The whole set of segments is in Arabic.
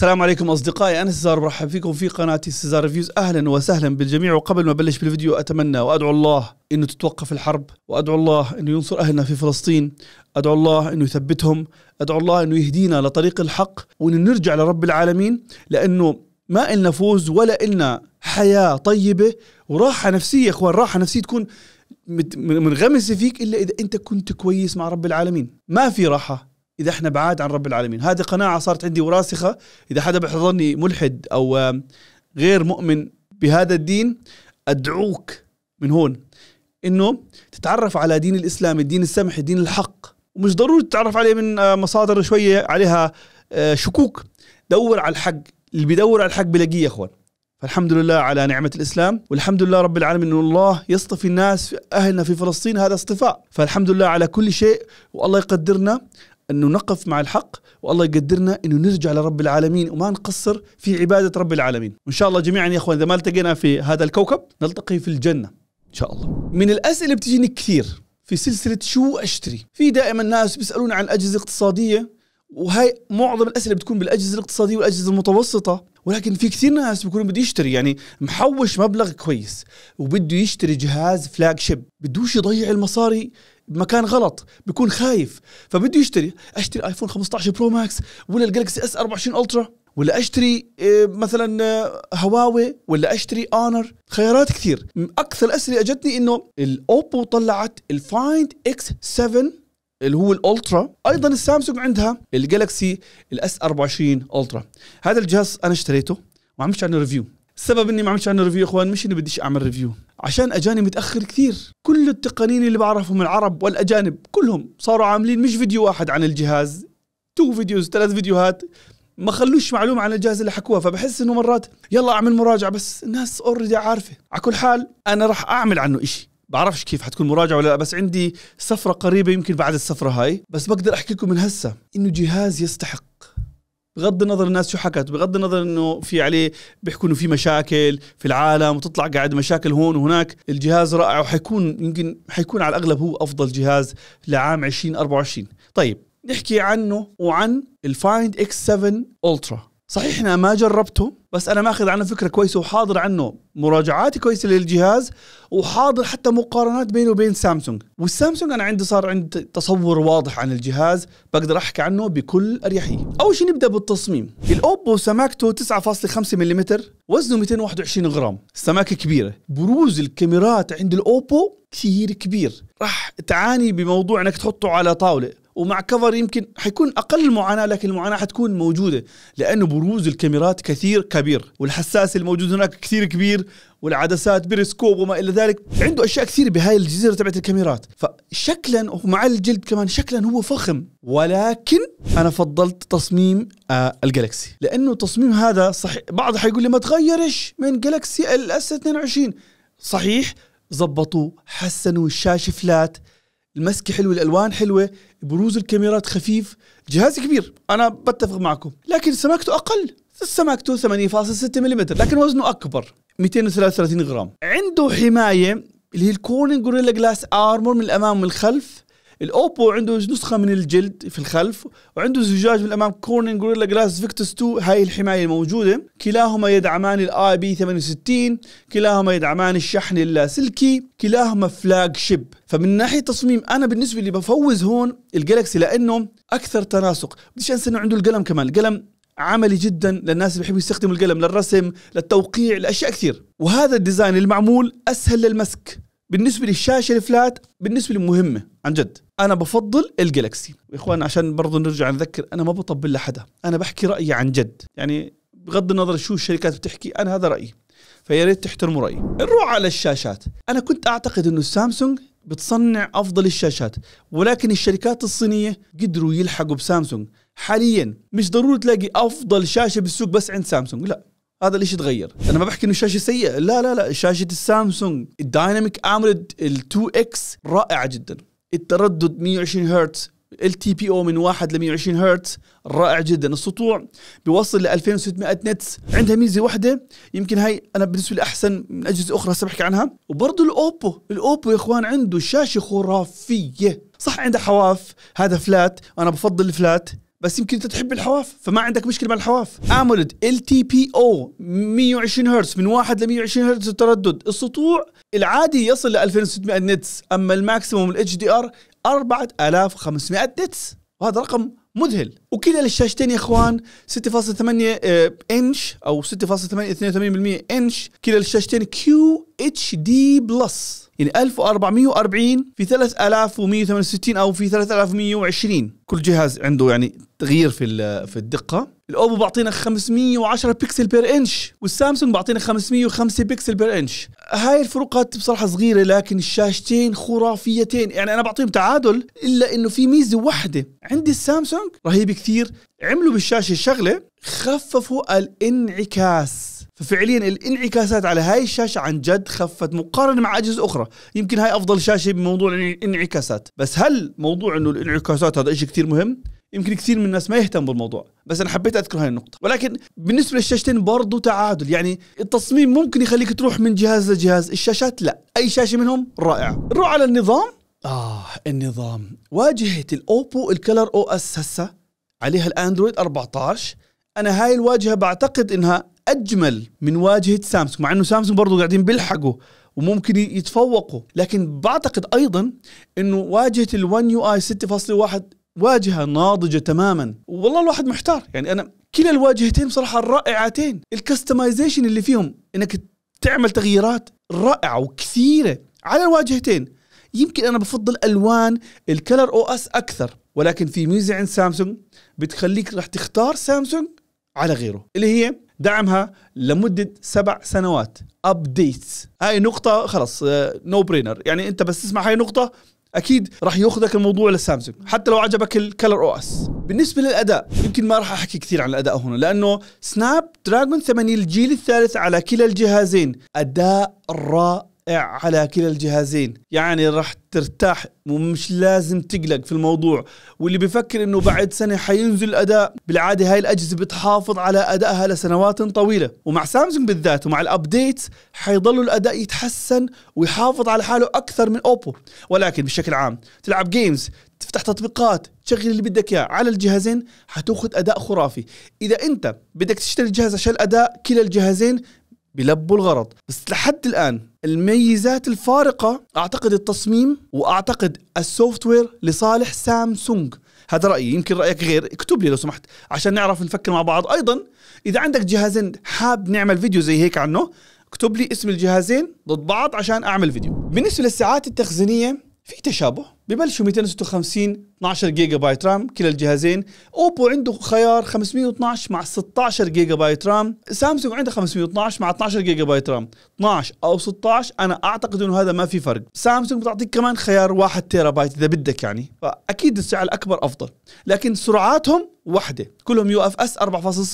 السلام عليكم اصدقائي انا سزار برحب فيكم في قناتي سزار ريفيوز اهلا وسهلا بالجميع وقبل ما ابلش بالفيديو اتمنى وادعو الله انه تتوقف الحرب وادعو الله انه ينصر اهلنا في فلسطين ادعو الله انه يثبتهم ادعو الله انه يهدينا لطريق الحق وانه نرجع لرب العالمين لانه ما إلنا فوز ولا إلنا حياة طيبة وراحة نفسية يا إخوان راحة نفسية تكون منغمسة فيك إلا إذا أنت كنت كويس مع رب العالمين ما في راحة اذا احنا بعاد عن رب العالمين هذه قناعه صارت عندي وراسخه اذا حدا بحضرني ملحد او غير مؤمن بهذا الدين ادعوك من هون انه تتعرف على دين الاسلام الدين السمح الدين الحق ومش ضروري تتعرف عليه من آه، مصادر شويه عليها آه، شكوك دور على الحق اللي بيدور على الحق بلاقيه يا اخوان فالحمد لله على نعمة الإسلام والحمد لله رب العالمين أن الله يصطفي الناس أهلنا في فلسطين هذا اصطفاء فالحمد لله على كل شيء والله يقدرنا انه نقف مع الحق والله يقدرنا انه نرجع لرب العالمين وما نقصر في عباده رب العالمين وان شاء الله جميعا يا اخوان اذا ما التقينا في هذا الكوكب نلتقي في الجنه ان شاء الله من الاسئله اللي بتجيني كثير في سلسله شو اشتري في دائما ناس بيسالون عن الاجهزه الاقتصاديه وهي معظم الاسئله بتكون بالاجهزه الاقتصاديه والاجهزه المتوسطه ولكن في كثير ناس بيكونوا بده يشتري يعني محوش مبلغ كويس وبده يشتري جهاز فلاج شيب بدوش يضيع المصاري بمكان غلط بيكون خايف فبده يشتري اشتري ايفون 15 برو ماكس ولا الجالكسي اس 24 الترا ولا اشتري آه، مثلا هواوي آه، ولا اشتري اونر خيارات كثير اكثر الاسئله اجتني انه الاوبو طلعت الفايند اكس 7 اللي هو الالترا ايضا السامسونج عندها الجالكسي الاس 24 الترا هذا الجهاز انا اشتريته وعم عنه ريفيو السبب اني ما عملتش عنه ريفيو اخوان مش اني بديش اعمل ريفيو عشان اجاني متاخر كثير كل التقنيين اللي بعرفهم العرب والاجانب كلهم صاروا عاملين مش فيديو واحد عن الجهاز تو فيديوز ثلاث فيديوهات ما خلوش معلومه عن الجهاز اللي حكوها فبحس انه مرات يلا اعمل مراجعه بس الناس اوريدي عارفه على كل حال انا راح اعمل عنه إشي بعرفش كيف حتكون مراجعه ولا لا بس عندي سفره قريبه يمكن بعد السفره هاي بس بقدر احكي لكم من هسه انه جهاز يستحق بغض النظر الناس شو حكت بغض النظر انه في عليه بيحكوا انه في مشاكل في العالم وتطلع قاعد مشاكل هون وهناك الجهاز رائع وحيكون يمكن حيكون على الاغلب هو افضل جهاز لعام 2024 طيب نحكي عنه وعن الفايند اكس 7 الترا صحيح انا ما جربته بس انا ماخذ عنه فكره كويسه وحاضر عنه مراجعاتي كويسه للجهاز وحاضر حتى مقارنات بينه وبين سامسونج والسامسونج انا عندي صار عندي تصور واضح عن الجهاز بقدر احكي عنه بكل اريحيه اول شيء نبدا بالتصميم الاوبو سماكته 9.5 ملم وزنه 221 غرام سماكه كبيره بروز الكاميرات عند الاوبو كثير كبير راح تعاني بموضوع انك تحطه على طاوله ومع كفر يمكن حيكون اقل معاناه لكن المعاناه حتكون موجوده لانه بروز الكاميرات كثير كبير والحساس الموجود هناك كثير كبير والعدسات بيرسكوب وما الى ذلك عنده اشياء كثير بهاي الجزيره تبعت الكاميرات فشكلا ومع الجلد كمان شكلا هو فخم ولكن انا فضلت تصميم آه الجالكسي لانه تصميم هذا صحيح بعض حيقول لي ما تغيرش من جالكسي الاس 22 صحيح زبطوا حسنوا الشاشه فلات المسكه حلوه الالوان حلوه بروز الكاميرات خفيف جهاز كبير انا بتفق معكم لكن سماكته اقل سماكته 8.6 ملم لكن وزنه اكبر 233 غرام عنده حمايه اللي هي الكورنينج جوريلا جلاس ارمور من الامام والخلف الاوبو عنده نسخه من الجلد في الخلف وعنده زجاج بالامام كورنين جوريلا جلاس فيكتس 2 هاي الحمايه الموجوده كلاهما يدعمان الاي بي 68 كلاهما يدعمان الشحن اللاسلكي كلاهما فلاج شيب فمن ناحيه تصميم انا بالنسبه لي بفوز هون الجالكسي لانه اكثر تناسق بديش انسى انه عنده القلم كمان القلم عملي جدا للناس اللي بيحبوا يستخدموا القلم للرسم للتوقيع لاشياء كثير وهذا الديزاين المعمول اسهل للمسك بالنسبه للشاشه الفلات بالنسبه لي مهمه عن جد انا بفضل الجلاكسي يا اخوان عشان برضو نرجع نذكر انا ما بطبل لحدا انا بحكي رايي عن جد يعني بغض النظر شو الشركات بتحكي انا هذا رايي فيا ريت تحترموا رايي نروح على الشاشات انا كنت اعتقد انه سامسونج بتصنع افضل الشاشات ولكن الشركات الصينيه قدروا يلحقوا بسامسونج حاليا مش ضروري تلاقي افضل شاشه بالسوق بس عند سامسونج لا هذا الاشي تغير انا ما بحكي انه الشاشه سيئه لا لا لا شاشه السامسونج الدايناميك اموليد ال2 اكس رائعه جدا التردد 120 هرتز ال تي بي او من 1 ل 120 هرتز رائع جدا السطوع بيوصل ل 2600 نتس عندها ميزه واحده يمكن هاي انا بالنسبه لي احسن من اجهزه اخرى هسه بحكي عنها وبرضه الاوبو الاوبو يا اخوان عنده شاشه خرافيه صح عنده حواف هذا فلات انا بفضل الفلات بس يمكن انت تحب الحواف فما عندك مشكله مع الحواف امولد ال تي بي او 120 هرتز من 1 ل 120 هرتز التردد السطوع العادي يصل ل 2600 نتس اما الماكسيموم الاتش دي ار 4500 نتس وهذا رقم مذهل وكلا الشاشتين يا اخوان 6.8 آه، انش او 6.82% انش كلا الشاشتين كيو اتش دي بلس يعني 1440 في 3168 او في 3120 كل جهاز عنده يعني تغيير في في الدقه الاوبو بعطينا 510 بكسل بير انش والسامسونج بعطينا 505 بكسل بير انش هاي الفروقات بصراحه صغيره لكن الشاشتين خرافيتين يعني انا بعطيهم تعادل الا انه في ميزه واحده عندي السامسونج رهيبه كثير عملوا بالشاشه شغله خففوا الانعكاس ففعليا الانعكاسات على هاي الشاشه عن جد خفت مقارنه مع اجهزه اخرى يمكن هاي افضل شاشه بموضوع الانعكاسات بس هل موضوع انه الانعكاسات هذا شيء كثير مهم يمكن كثير من الناس ما يهتم بالموضوع بس انا حبيت اذكر هاي النقطه ولكن بالنسبه للشاشتين برضه تعادل يعني التصميم ممكن يخليك تروح من جهاز لجهاز الشاشات لا اي شاشه منهم رائعه نروح على النظام آه النظام واجهة الأوبو الكلر أو أس هسا عليها الاندرويد 14 انا هاي الواجهه بعتقد انها اجمل من واجهه سامسونج مع انه سامسونج برضه قاعدين بيلحقوا وممكن يتفوقوا لكن بعتقد ايضا انه واجهه ال1 يو اي 6.1 واجهه ناضجه تماما والله الواحد محتار يعني انا كلا الواجهتين بصراحه رائعتين الكستمايزيشن اللي فيهم انك تعمل تغييرات رائعه وكثيره على الواجهتين يمكن انا بفضل الوان الكلر او اس اكثر ولكن في ميزه عند سامسونج بتخليك راح تختار سامسونج على غيره اللي هي دعمها لمده سبع سنوات ابديتس هاي نقطه خلص نو آه، برينر يعني انت بس تسمع هاي نقطه اكيد راح ياخذك الموضوع لسامسونج حتى لو عجبك الكلر او اس بالنسبه للاداء يمكن ما راح احكي كثير عن الاداء هنا لانه سناب دراجون 8 الجيل الثالث على كلا الجهازين اداء رائع رائع على كلا الجهازين يعني راح ترتاح ومش لازم تقلق في الموضوع واللي بيفكر انه بعد سنه حينزل الاداء بالعاده هاي الاجهزه بتحافظ على ادائها لسنوات طويله ومع سامسونج بالذات ومع الابديتس حيضل الاداء يتحسن ويحافظ على حاله اكثر من اوبو ولكن بشكل عام تلعب جيمز تفتح تطبيقات تشغل اللي بدك اياه على الجهازين حتاخذ اداء خرافي اذا انت بدك تشتري جهاز عشان الاداء كلا الجهازين بيلبوا الغرض بس لحد الآن الميزات الفارقة أعتقد التصميم وأعتقد السوفت وير لصالح سامسونج هذا رأيي يمكن رأيك غير اكتب لي لو سمحت عشان نعرف نفكر مع بعض أيضا إذا عندك جهازين حاب نعمل فيديو زي هيك عنه اكتب لي اسم الجهازين ضد بعض عشان أعمل فيديو بالنسبة للساعات التخزينية في تشابه ببلشوا 256 12 جيجا بايت رام كلا الجهازين اوبو عنده خيار 512 مع 16 جيجا بايت رام سامسونج عنده 512 مع 12 جيجا بايت رام 12 او 16 انا اعتقد انه هذا ما في فرق سامسونج بتعطيك كمان خيار 1 تيرا بايت اذا بدك يعني فاكيد السعر الاكبر افضل لكن سرعاتهم وحده كلهم يو اف اس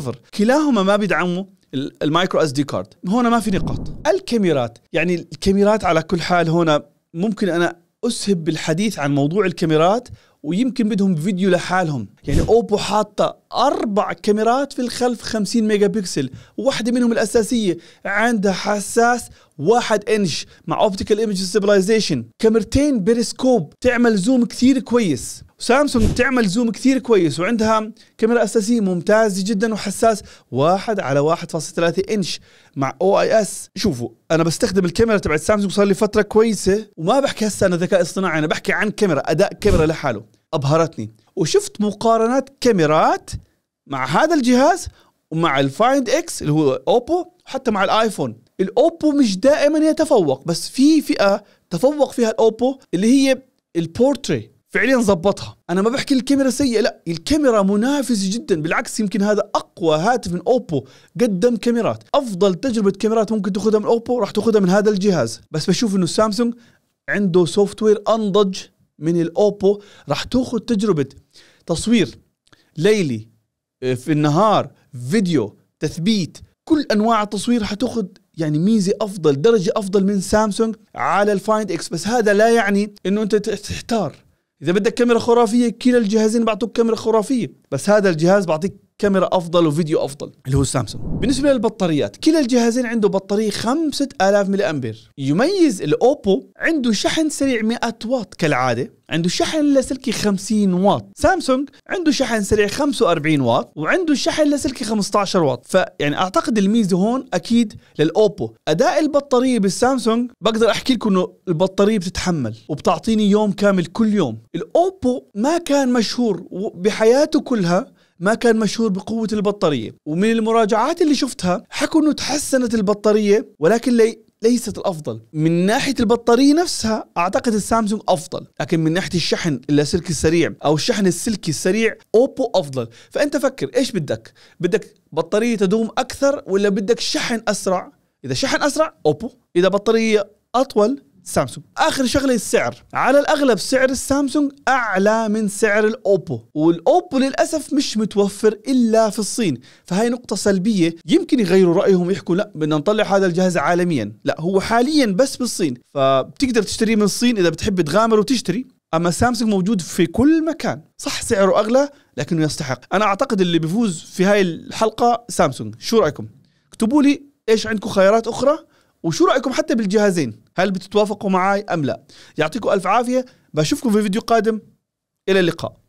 4.0 كلاهما ما بيدعموا المايكرو اس دي كارد هون ما في نقاط الكاميرات يعني الكاميرات على كل حال هنا ممكن انا اسهب بالحديث عن موضوع الكاميرات ويمكن بدهم فيديو لحالهم يعني اوبو حاطه اربع كاميرات في الخلف 50 ميجا بكسل واحده منهم الاساسيه عندها حساس واحد انش مع اوبتيكال ايمج ستابلايزيشن كاميرتين بيريسكوب تعمل زوم كثير كويس سامسونج تعمل زوم كثير كويس وعندها كاميرا اساسيه ممتازه جدا وحساس واحد على 1.3 انش مع او اي اس شوفوا انا بستخدم الكاميرا تبعت سامسونج صار لي فتره كويسه وما بحكي هسه انا ذكاء اصطناعي انا بحكي عن كاميرا اداء كاميرا لحاله ابهرتني وشفت مقارنات كاميرات مع هذا الجهاز ومع الفايند اكس اللي هو اوبو حتى مع الايفون الاوبو مش دائما يتفوق بس في فئه تفوق فيها الاوبو اللي هي البورتري فعليا ظبطها انا ما بحكي الكاميرا سيئه لا الكاميرا منافسه جدا بالعكس يمكن هذا اقوى هاتف من اوبو قدم كاميرات افضل تجربه كاميرات ممكن تاخذها من اوبو راح تاخذها من هذا الجهاز بس بشوف انه سامسونج عنده سوفت وير انضج من الاوبو راح تاخذ تجربه تصوير ليلي آه، في النهار فيديو تثبيت كل انواع التصوير حتاخذ يعني ميزه افضل درجه افضل من سامسونج على الفايند اكس بس هذا لا يعني انه انت تحتار اذا بدك كاميرا خرافيه كلا الجهازين بعطوك كاميرا خرافيه بس هذا الجهاز بعطيك كاميرا افضل وفيديو افضل اللي هو سامسونج بالنسبه للبطاريات كلا الجهازين عنده بطاريه 5000 ملي امبير يميز الاوبو عنده شحن سريع 100 واط كالعاده عنده شحن لاسلكي 50 واط سامسونج عنده شحن سريع 45 واط وعنده شحن لاسلكي 15 واط فيعني اعتقد الميزه هون اكيد للاوبو اداء البطاريه بالسامسونج بقدر احكي لكم انه البطاريه بتتحمل وبتعطيني يوم كامل كل يوم الاوبو ما كان مشهور بحياته كلها ما كان مشهور بقوة البطارية ومن المراجعات اللي شفتها حكوا أنه تحسنت البطارية ولكن لي ليست الافضل من ناحيه البطاريه نفسها اعتقد السامسونج افضل لكن من ناحيه الشحن اللاسلكي السريع او الشحن السلكي السريع اوبو افضل فانت فكر ايش بدك بدك بطاريه تدوم اكثر ولا بدك شحن اسرع اذا شحن اسرع اوبو اذا بطاريه اطول سامسونج اخر شغله السعر على الاغلب سعر السامسونج اعلى من سعر الاوبو والاوبو للاسف مش متوفر الا في الصين فهي نقطه سلبيه يمكن يغيروا رايهم يحكوا لا بدنا نطلع هذا الجهاز عالميا لا هو حاليا بس بالصين فبتقدر تشتريه من الصين اذا بتحب تغامر وتشتري اما سامسونج موجود في كل مكان صح سعره اغلى لكنه يستحق انا اعتقد اللي بيفوز في هاي الحلقه سامسونج شو رايكم اكتبوا لي ايش عندكم خيارات اخرى وشو رايكم حتى بالجهازين هل بتتوافقوا معي أم لا يعطيكم ألف عافية بشوفكم في فيديو قادم إلى اللقاء